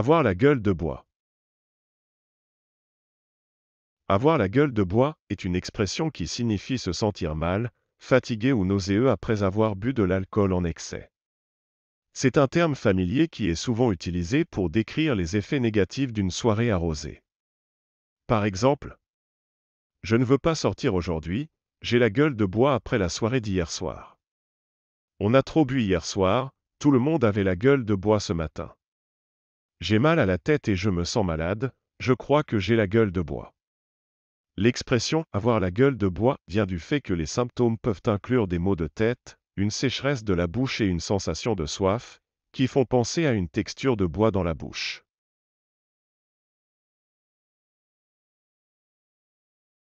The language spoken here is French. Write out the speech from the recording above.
Avoir la gueule de bois. Avoir la gueule de bois est une expression qui signifie se sentir mal, fatigué ou nauséeux après avoir bu de l'alcool en excès. C'est un terme familier qui est souvent utilisé pour décrire les effets négatifs d'une soirée arrosée. Par exemple, Je ne veux pas sortir aujourd'hui, j'ai la gueule de bois après la soirée d'hier soir. On a trop bu hier soir, tout le monde avait la gueule de bois ce matin. J'ai mal à la tête et je me sens malade, je crois que j'ai la gueule de bois. L'expression avoir la gueule de bois vient du fait que les symptômes peuvent inclure des maux de tête, une sécheresse de la bouche et une sensation de soif, qui font penser à une texture de bois dans la bouche.